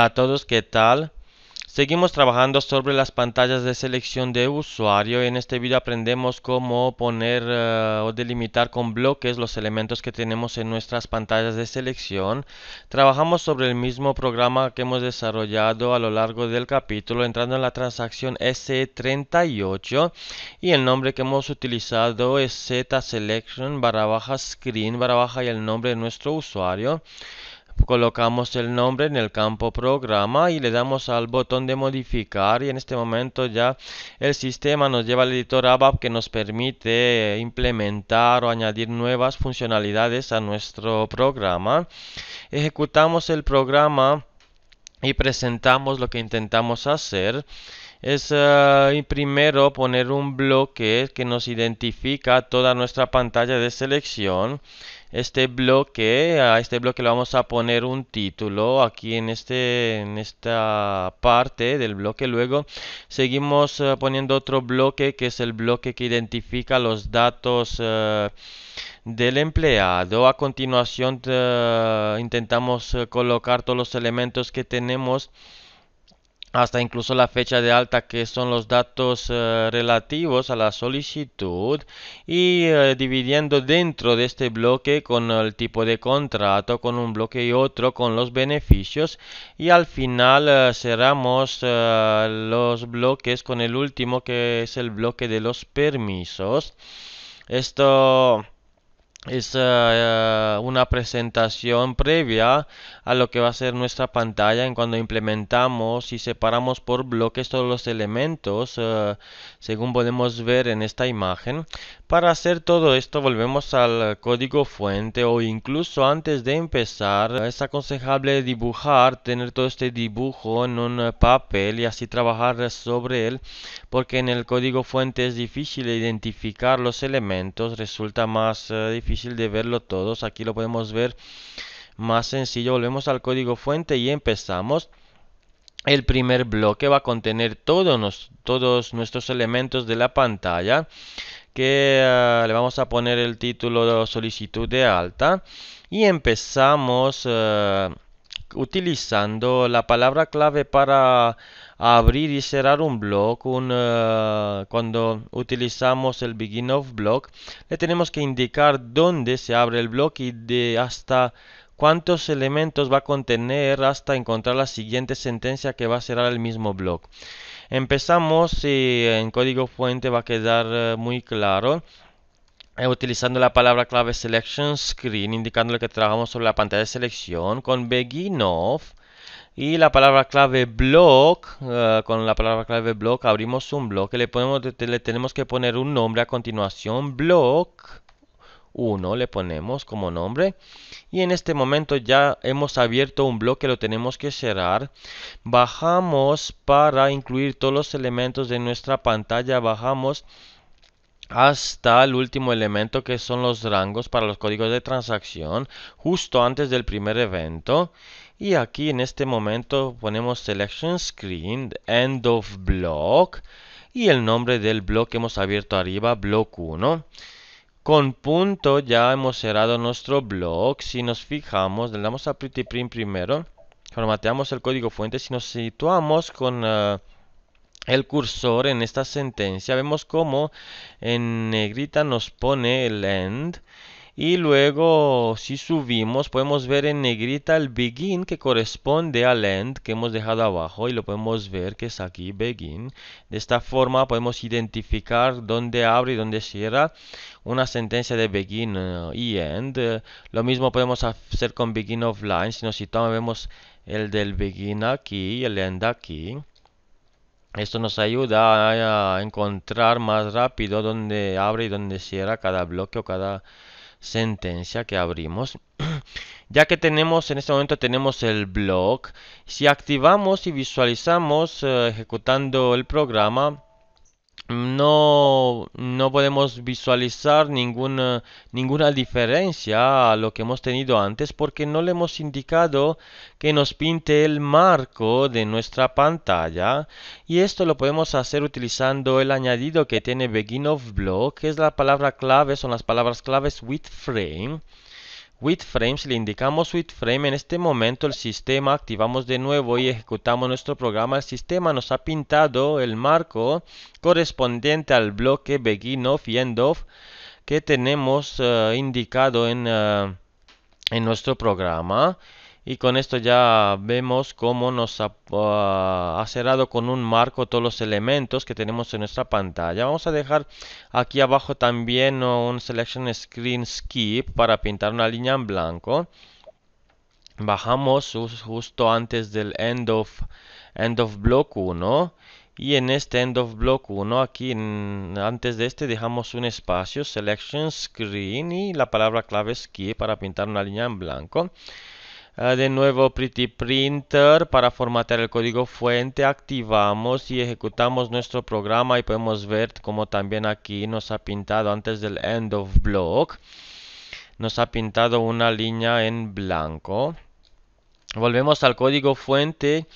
Hola a todos, ¿qué tal? Seguimos trabajando sobre las pantallas de selección de usuario. En este video aprendemos cómo poner eh, o delimitar con bloques los elementos que tenemos en nuestras pantallas de selección. Trabajamos sobre el mismo programa que hemos desarrollado a lo largo del capítulo, entrando en la transacción S38 y el nombre que hemos utilizado es Z Selection screen y el nombre de nuestro usuario colocamos el nombre en el campo programa y le damos al botón de modificar y en este momento ya el sistema nos lleva al editor ABAP que nos permite implementar o añadir nuevas funcionalidades a nuestro programa. Ejecutamos el programa y presentamos lo que intentamos hacer es eh, primero poner un bloque que nos identifica toda nuestra pantalla de selección. Este bloque, a este bloque le vamos a poner un título aquí en, este, en esta parte del bloque. Luego seguimos eh, poniendo otro bloque que es el bloque que identifica los datos eh, del empleado. A continuación intentamos colocar todos los elementos que tenemos hasta incluso la fecha de alta que son los datos eh, relativos a la solicitud y eh, dividiendo dentro de este bloque con el tipo de contrato con un bloque y otro con los beneficios y al final eh, cerramos los bloques con el último que es el bloque de los permisos esto es eh, una presentación previa a lo que va a ser nuestra pantalla en cuando implementamos y separamos por bloques todos los elementos eh, según podemos ver en esta imagen para hacer todo esto volvemos al código fuente o incluso antes de empezar es aconsejable dibujar tener todo este dibujo en un papel y así trabajar sobre él porque en el código fuente es difícil identificar los elementos resulta más difícil eh, de verlo todos. Aquí lo podemos ver más sencillo. Volvemos al código fuente y empezamos. El primer bloque va a contener todos, todos nuestros elementos de la pantalla que ah, le vamos a poner el título de solicitud de alta y empezamos ah, utilizando la palabra clave para abrir y cerrar un blog, eh, cuando utilizamos el begin of block, le tenemos que indicar dónde se abre el bloque y de hasta cuántos elementos va a contener hasta encontrar la siguiente sentencia que va a cerrar el mismo blog. Empezamos en código fuente va a quedar eh, muy claro eh, utilizando la palabra clave selection screen, indicando que trabajamos sobre la pantalla de selección, con begin of y la palabra clave BLOCK, eh, con la palabra clave BLOCK abrimos un bloque le, le tenemos que poner un nombre a continuación, block 1 le ponemos como nombre y en este momento ya hemos abierto un bloque lo tenemos que cerrar bajamos para incluir todos los elementos de nuestra pantalla bajamos hasta el último elemento que son los rangos para los códigos de transacción justo antes del primer evento y aquí en este momento ponemos selection screen end of block y el nombre del block que hemos abierto arriba block 1 con punto ya hemos cerrado nuestro block. Si nos fijamos, le damos a Pretty Print primero. Formateamos el código fuente. Si nos situamos con eh, el cursor en esta sentencia, vemos como en negrita nos pone el end. Y luego, si subimos, podemos ver en negrita el begin que corresponde al end que hemos dejado abajo y lo podemos ver que es aquí begin. De esta forma podemos identificar dónde abre y dónde cierra una sentencia de begin eh, y end. Eh, lo mismo podemos hacer con begin of line. Si nos vemos el del begin aquí y el end aquí. Esto nos ayuda a encontrar más rápido dónde abre y dónde cierra cada bloque o cada sentencia que abrimos. ya que tenemos, en este momento tenemos el blog. Si activamos y visualizamos eh, ejecutando el programa, no, no podemos visualizar ninguna, ninguna diferencia a lo que hemos tenido antes porque no le hemos indicado que nos pinte el marco de nuestra pantalla y esto lo podemos hacer utilizando el añadido que tiene begin of block que es la palabra clave, son las palabras claves with frame With frames le indicamos with frame en este momento el sistema, activamos de nuevo y ejecutamos nuestro programa. El sistema nos ha pintado el marco correspondiente al bloque begin off y end off que tenemos eh, indicado en, eh, en nuestro programa y con esto ya vemos cómo nos ah, ha, cerrado con un marco todos los elementos que tenemos en nuestra pantalla. Vamos a dejar aquí abajo también un Selection Screen Skip para pintar una línea en blanco. Bajamos justo antes del End of, end of Block 1 y en este End of Block 1 aquí antes de este dejamos un espacio Selection Screen y la palabra clave Skip para pintar una línea en blanco. Ah, de nuevo Pretty Printer para formatear el código fuente activamos y ejecutamos nuestro programa y podemos ver como también aquí nos ha pintado antes del end of block nos ha pintado una línea en blanco volvemos al código fuente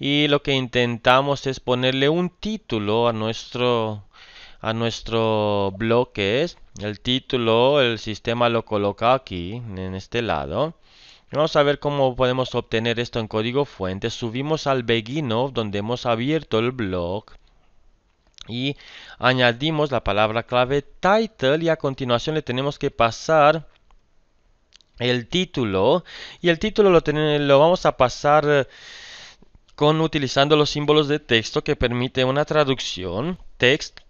y lo que intentamos es ponerle un título a nuestro a nuestro bloque el título el sistema lo coloca aquí en este lado Vamos a ver cómo podemos obtener esto en código fuente. Subimos al Beginov donde hemos abierto el blog y añadimos la palabra clave title y a continuación le tenemos que pasar el título y el título lo, lo vamos a pasar eh, con utilizando los símbolos de texto que permite una traducción text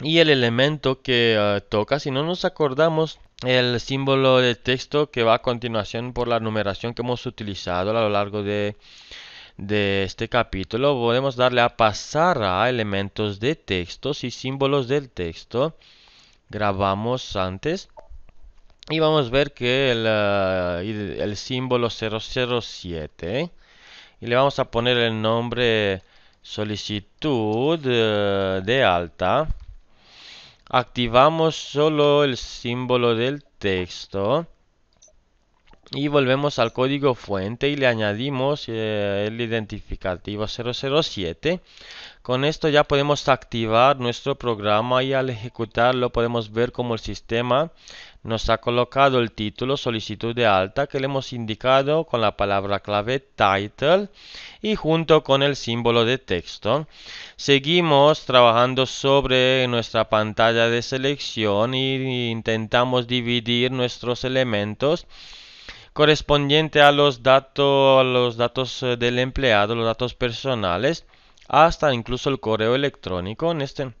y el elemento que eh, toca. Si no nos acordamos el símbolo de texto que va a continuación por la numeración que hemos utilizado a lo largo de, este capítulo, podemos darle a pasar a elementos de textos y símbolos del texto. Grabamos antes. Y vamos a ver que el, eh, símbolo 007 y le vamos a poner el nombre solicitud eh, de alta activamos solo el símbolo del texto y volvemos al código fuente y le añadimos eh, el identificativo 007 con esto ya podemos activar nuestro programa y al ejecutarlo podemos ver como el sistema nos ha colocado el título solicitud de alta que le hemos indicado con la palabra clave title y junto con el símbolo de texto. Seguimos trabajando sobre nuestra pantalla de selección e intentamos dividir nuestros elementos correspondiente a los datos, a los datos eh, del empleado, los datos personales hasta incluso el correo electrónico. En este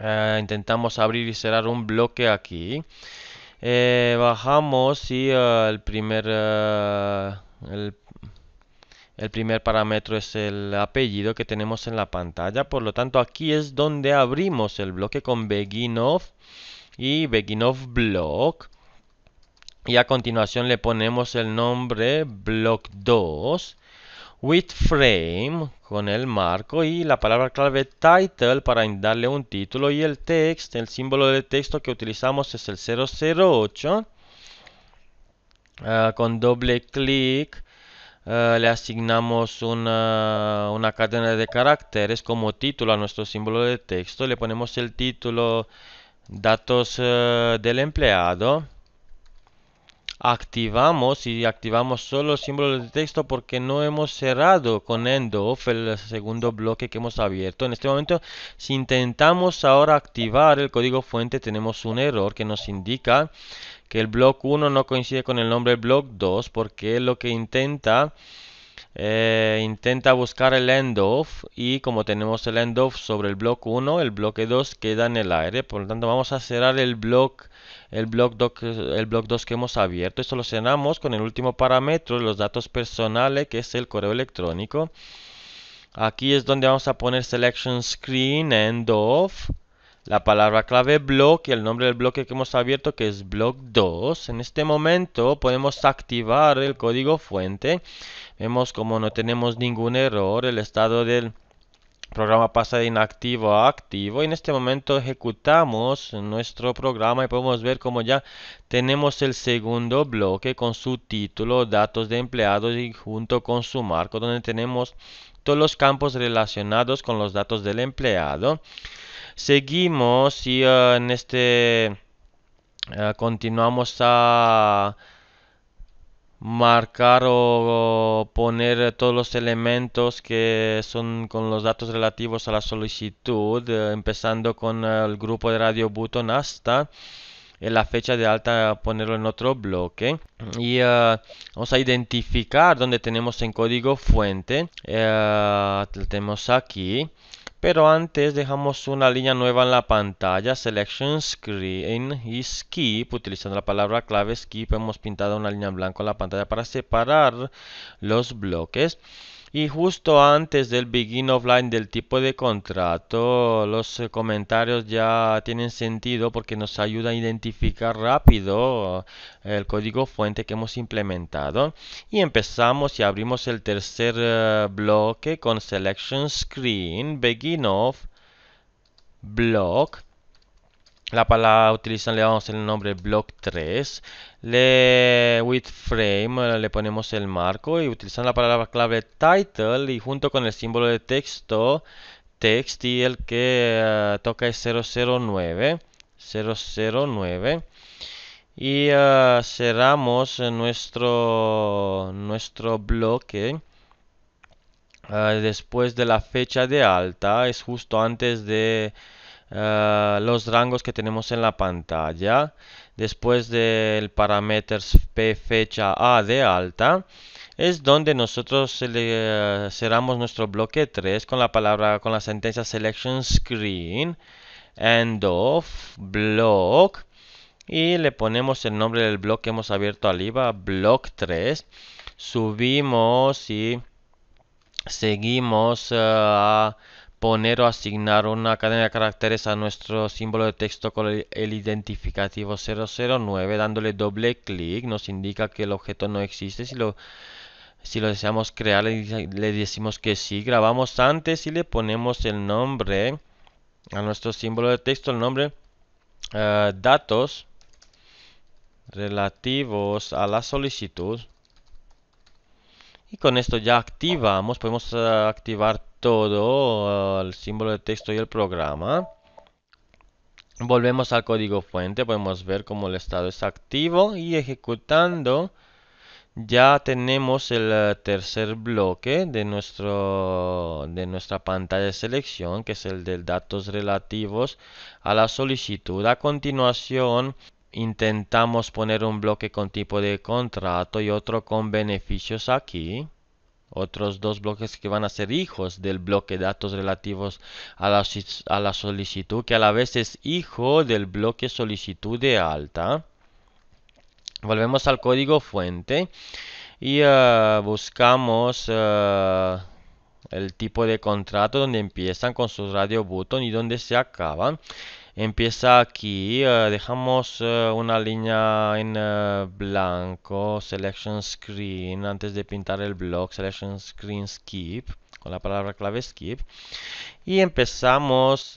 eh, intentamos abrir y cerrar un bloque aquí. Eh, bajamos y eh, el primer el, primer parámetro es el apellido que tenemos en la pantalla. Por lo tanto, aquí es donde abrimos el bloque con begin of y begin of Block. Y a continuación le ponemos el nombre Block 2 with frame con el marco y la palabra clave title para darle un título y el text, el símbolo de texto que utilizamos es el 008. Ah, con doble clic ah, le asignamos una, cadena de caracteres como título a nuestro símbolo de texto, le ponemos el título datos ah, del empleado activamos y activamos solo el símbolo de texto porque no hemos cerrado con EndOf el segundo bloque que hemos abierto. En este momento, si intentamos ahora activar el código fuente, tenemos un error que nos indica que el bloque 1 no coincide con el nombre bloque 2 porque lo que intenta... Eh, intenta buscar el EndOf y como tenemos el EndOf sobre el bloque 1, el bloque 2 queda en el aire. Por lo tanto, vamos a cerrar el bloque el blog, el blog 2 que hemos abierto Esto lo llenamos con el último parámetro los datos personales que es el correo electrónico. Aquí es donde vamos a poner selection screen end of la palabra clave Block y el nombre del bloque que hemos abierto que es Block 2. En este momento podemos activar el código fuente. Vemos como no tenemos ningún error, el estado del programa pasa de inactivo a activo. En este momento ejecutamos nuestro programa y podemos ver como ya tenemos el segundo bloque con su título, datos de empleados y junto con su marco donde tenemos todos los campos relacionados con los datos del empleado. Seguimos y eh, en este eh, continuamos a marcar o poner todos los elementos que son con los datos relativos a la solicitud, eh, empezando con el grupo de Radio Button hasta la fecha de alta ponerlo en otro bloque y eh, vamos a identificar donde tenemos en código fuente eh, tenemos aquí pero antes dejamos una línea nueva en la pantalla, Selection Screen y Skip. Utilizando la palabra clave Skip hemos pintado una línea en blanco en la pantalla para separar los bloques. Y justo antes del begin Line del tipo de contrato, los eh, comentarios ya tienen sentido porque nos ayuda a identificar rápido eh, el código fuente que hemos implementado. Y empezamos y abrimos el tercer eh, bloque con selection screen, begin of block la palabra utilizan le damos el nombre block 3. Le with frame eh, le ponemos el marco y utilizan la palabra clave title y junto con el símbolo de texto text y el que eh, toca es 009 009 y eh, cerramos nuestro nuestro bloque después de la fecha de alta es justo antes de eh, los rangos que tenemos en la pantalla. Después del parameters p fecha a de alta es donde nosotros eh, cerramos nuestro bloque 3 con la palabra con la sentencia selection screen end of block y le ponemos el nombre del bloque que hemos abierto arriba block 3 subimos y seguimos eh, a poner o asignar una cadena de caracteres a nuestro símbolo de texto con el, identificativo 009 dándole doble clic nos indica que el objeto no existe si lo, si lo deseamos crear le, decimos que sí grabamos antes y le ponemos el nombre a nuestro símbolo de texto el nombre eh, datos relativos a la solicitud y con esto ya activamos podemos eh, activar todo el símbolo de texto y el programa. Volvemos al código fuente, podemos ver cómo el estado es activo y ejecutando ya tenemos el eh, tercer bloque de, nuestro, de nuestra pantalla de selección, que es el de datos relativos a la solicitud. A continuación, intentamos poner un bloque con tipo de contrato y otro con beneficios aquí otros dos bloques que van a ser hijos del bloque datos relativos a la, solicitud, que a la vez es hijo del bloque solicitud de alta. Volvemos al código fuente y eh, buscamos eh, el tipo de contrato donde empiezan con su radio button y donde se acaban empieza aquí eh, dejamos eh, una línea en eh, blanco selection screen antes de pintar el blog selection screen skip con la palabra clave skip y empezamos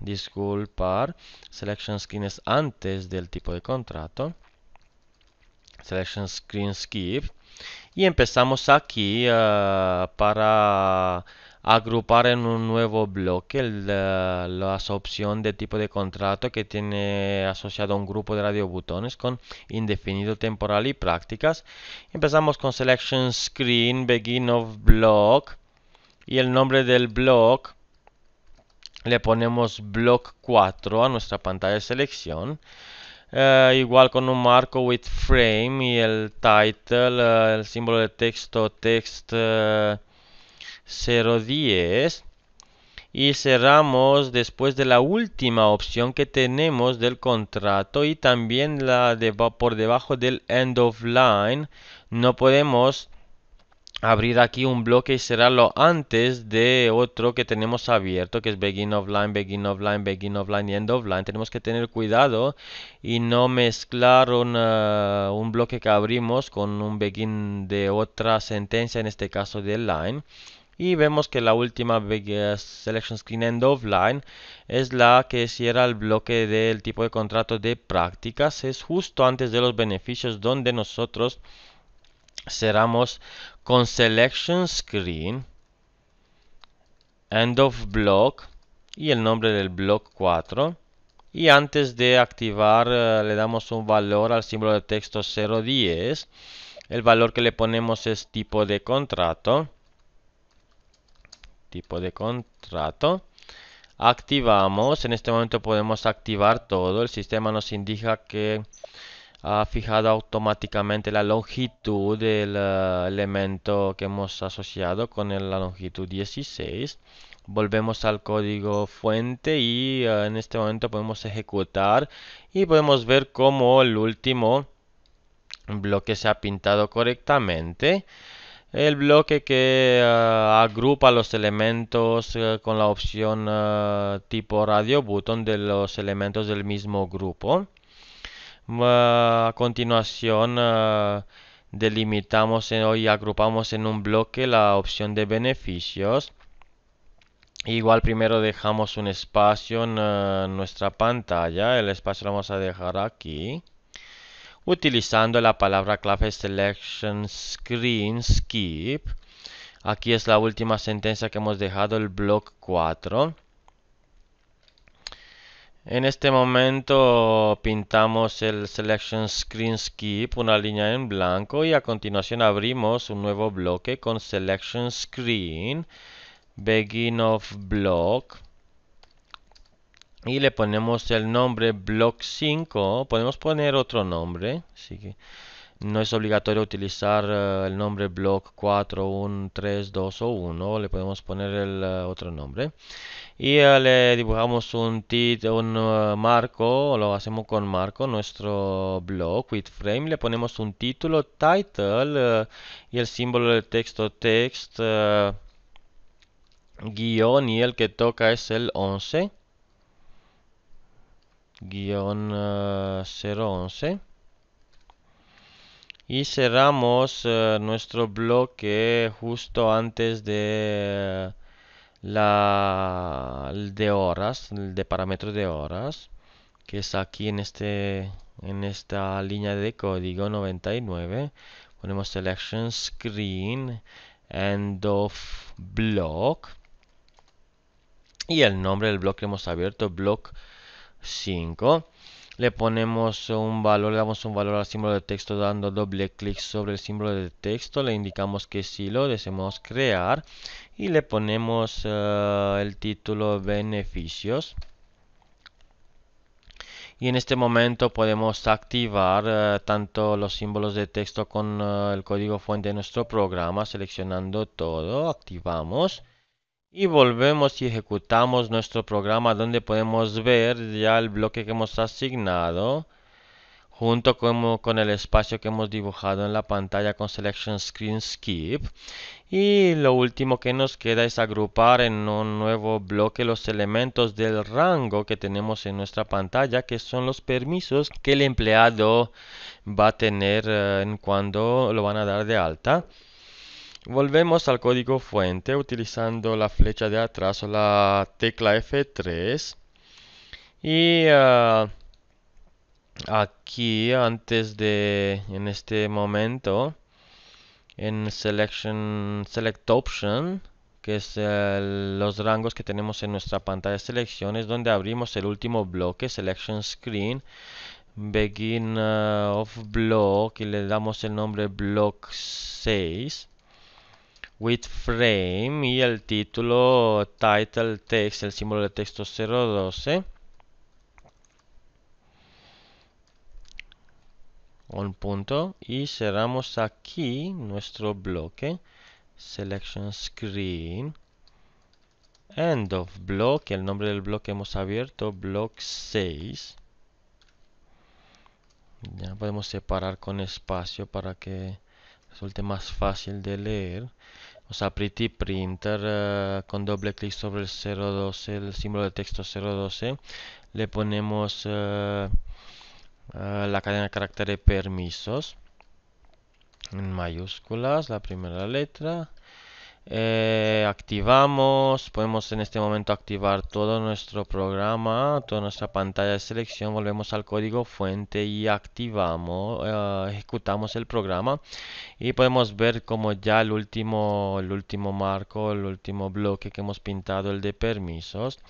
disculpar selection screen es antes del tipo de contrato selection screen skip y empezamos aquí para agrupar en un nuevo bloque la, opción de tipo de contrato que tiene asociado a un grupo de radiobutones con indefinido temporal y prácticas. Empezamos con Selection Screen, Begin of Block y el nombre del block le ponemos Block 4 a nuestra pantalla de selección. Eh, igual con un marco with frame y el title, eh, el símbolo de texto, text eh, 010 y cerramos después de la última opción que tenemos del contrato y también la de, por debajo del end of line no podemos abrir aquí un bloque y cerrarlo antes de otro que tenemos abierto que es begin of line, begin of line, begin of line y end of line tenemos que tener cuidado y no mezclar un, uh, un bloque que abrimos con un begin de otra sentencia en este caso de line y vemos que la última Selection Screen End of Line es la que cierra el bloque del tipo de contrato de prácticas. Es justo antes de los beneficios donde nosotros cerramos con Selection Screen End of Block y el nombre del block 4 y antes de activar eh, le damos un valor al símbolo de texto 010 el valor que le ponemos es tipo de contrato tipo de contrato. Activamos, en este momento podemos activar todo, el sistema nos indica que ha fijado automáticamente la longitud del eh, elemento que hemos asociado con la longitud 16. Volvemos al código fuente y eh, en este momento podemos ejecutar y podemos ver cómo el último bloque se ha pintado correctamente el bloque que eh, agrupa los elementos eh, con la opción eh, tipo radio button de los elementos del mismo grupo. Mm, a continuación delimitamos y agrupamos en un bloque la opción de beneficios. Igual primero dejamos un espacio en nuestra pantalla, el espacio lo vamos a dejar aquí utilizando la palabra clave selection screen skip. Aquí es la última sentencia que hemos dejado, el block 4. En este momento pintamos el selection screen skip, una línea en blanco y a continuación abrimos un nuevo bloque con selection screen, begin of block y le ponemos el nombre block 5 podemos poner otro nombre así que no es obligatorio utilizar eh, el nombre block 4 1 3 2 o 1 le podemos poner el eh, otro nombre y eh, le dibujamos un un marco lo hacemos con marco nuestro block with frame le ponemos un título title y el símbolo del texto text guión y el que toca es el 11 guión 011 eh, y cerramos eh, nuestro bloque justo antes de la de horas de parámetros de horas que es aquí en este en esta línea de código 99 ponemos selection screen end of block y el nombre del bloque que hemos abierto block 5. Le ponemos un valor, le damos un valor al símbolo de texto dando doble clic sobre el símbolo de texto. Le indicamos que si lo deseamos crear. Y le ponemos eh, el título beneficios y en este momento podemos activar eh, tanto los símbolos de texto con eh, el código fuente de nuestro programa seleccionando todo activamos y volvemos y ejecutamos nuestro programa donde podemos ver ya el bloque que hemos asignado junto con, con, el espacio que hemos dibujado en la pantalla con Selection Screen Skip y lo último que nos queda es agrupar en un nuevo bloque los elementos del rango que tenemos en nuestra pantalla que son los permisos que el empleado va a tener eh, cuando lo van a dar de alta Volvemos al código fuente utilizando la flecha de atrás o la tecla F3. Y ah, aquí, antes de, en este momento, en Selection, Select Option, que es los rangos que tenemos en nuestra pantalla de selecciones, donde abrimos el último bloque, Selection Screen, Begin ah, of Block, y le damos el nombre Block 6 with frame y el título title text, el símbolo de texto 012. Un punto y cerramos aquí nuestro bloque. Selection screen. End of block, el nombre del bloque hemos abierto, block 6. Ya podemos separar con espacio para que resulte más fácil de leer. O sea, Pretty Printer eh, con doble clic sobre el 012, el símbolo de texto 012. Le ponemos eh, la cadena de caracteres permisos en mayúsculas, la primera letra eh, activamos, podemos en este momento activar todo nuestro programa, toda nuestra pantalla de selección, volvemos al código fuente y activamos, eh, ejecutamos el programa y podemos ver como ya el último, el último marco, el último bloque que hemos pintado, el de permisos,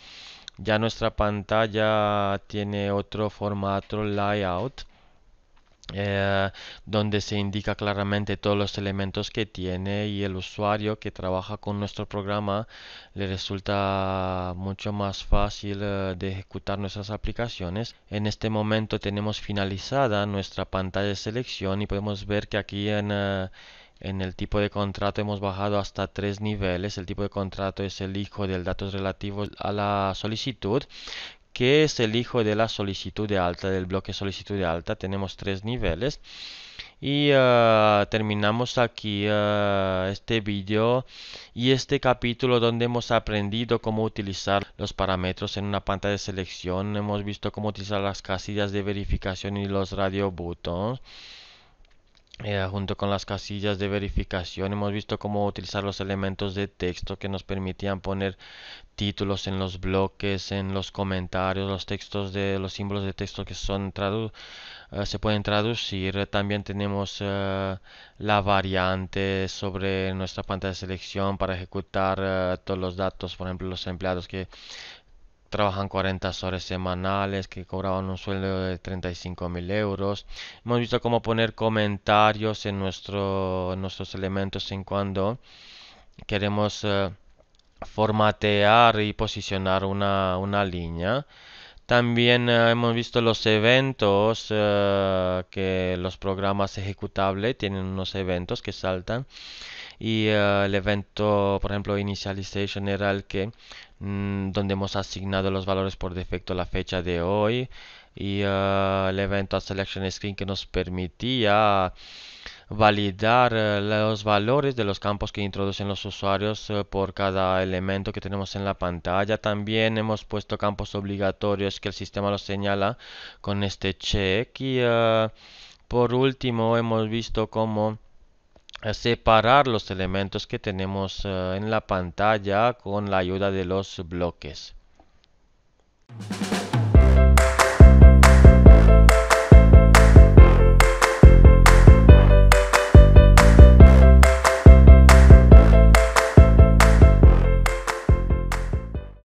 ya nuestra pantalla tiene otro formato, layout. Eh, donde se indica claramente todos los elementos que tiene y el usuario que trabaja con nuestro programa le resulta mucho más fácil eh, de ejecutar nuestras aplicaciones. En este momento tenemos finalizada nuestra pantalla de selección y podemos ver que aquí eh, en... el tipo de contrato hemos bajado hasta tres niveles. El tipo de contrato es el hijo del datos relativos a la solicitud, que es el hijo de la solicitud de alta, del bloque solicitud de alta. Tenemos tres niveles. Y ah, terminamos aquí ah, este vídeo y este capítulo donde hemos aprendido cómo utilizar los parámetros en una pantalla de selección. Hemos visto cómo utilizar las casillas de verificación y los radio buttons. Eh, junto con las casillas de verificación hemos visto cómo utilizar los elementos de texto que nos permitían poner títulos en los bloques, en los comentarios, los textos de los símbolos de texto que son traducidos eh, se pueden traducir. También tenemos eh, la variante sobre nuestra pantalla de selección para ejecutar todos los datos, por ejemplo los empleados que trabajan 40 horas semanales, que cobraban un sueldo de 35 mil euros. Hemos visto cómo poner comentarios en, nuestro, nuestros elementos en cuando queremos eh, formatear y posicionar una, línea. También eh, hemos visto los eventos eh, que los programas ejecutables tienen unos eventos que saltan y el evento, por ejemplo, initialization era el que Mm, donde hemos asignado los valores por defecto la fecha de hoy y eh, el evento a selection screen que nos permitía validar eh, los valores de los campos que introducen los usuarios eh, por cada elemento que tenemos en la pantalla. También hemos puesto campos obligatorios que el sistema los señala con este check. Y por último hemos visto cómo separar los elementos que tenemos eh, en la pantalla con la ayuda de los bloques.